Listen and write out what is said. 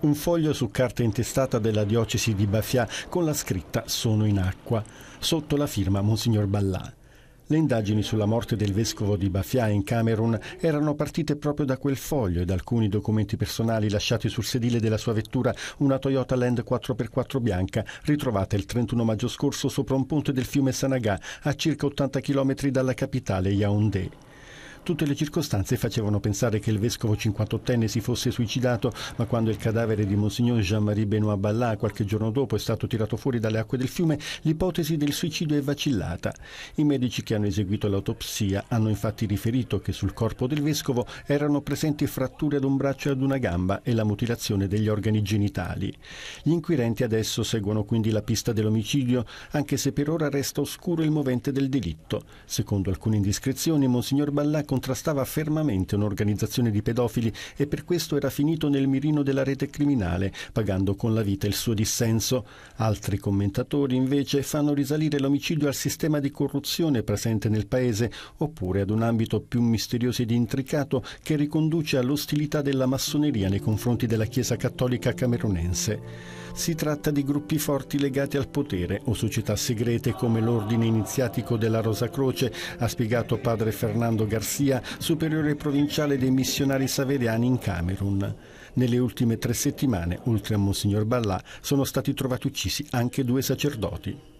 un foglio su carta intestata della diocesi di Baffià con la scritta Sono in acqua, sotto la firma Monsignor Ballà. Le indagini sulla morte del vescovo di Baffià in Camerun erano partite proprio da quel foglio e da alcuni documenti personali lasciati sul sedile della sua vettura, una Toyota Land 4x4 bianca, ritrovata il 31 maggio scorso sopra un ponte del fiume Sanagà, a circa 80 km dalla capitale Yaoundé. Tutte le circostanze facevano pensare che il vescovo 58enne si fosse suicidato, ma quando il cadavere di Monsignor Jean-Marie Benoît Ballat qualche giorno dopo è stato tirato fuori dalle acque del fiume, l'ipotesi del suicidio è vacillata. I medici che hanno eseguito l'autopsia hanno infatti riferito che sul corpo del vescovo erano presenti fratture ad un braccio e ad una gamba e la mutilazione degli organi genitali. Gli inquirenti adesso seguono quindi la pista dell'omicidio, anche se per ora resta oscuro il movente del delitto. Secondo alcune indiscrezioni, Monsignor Ballat contrastava fermamente un'organizzazione di pedofili e per questo era finito nel mirino della rete criminale, pagando con la vita il suo dissenso. Altri commentatori invece fanno risalire l'omicidio al sistema di corruzione presente nel paese oppure ad un ambito più misterioso ed intricato che riconduce all'ostilità della massoneria nei confronti della Chiesa cattolica camerunense. Si tratta di gruppi forti legati al potere o società segrete come l'ordine iniziatico della Rosa Croce, ha spiegato padre Fernando Garcia Agenzia Superiore Provinciale dei Missionari Saveriani in Camerun. Nelle ultime tre settimane, oltre a Monsignor Ballà, sono stati trovati uccisi anche due sacerdoti.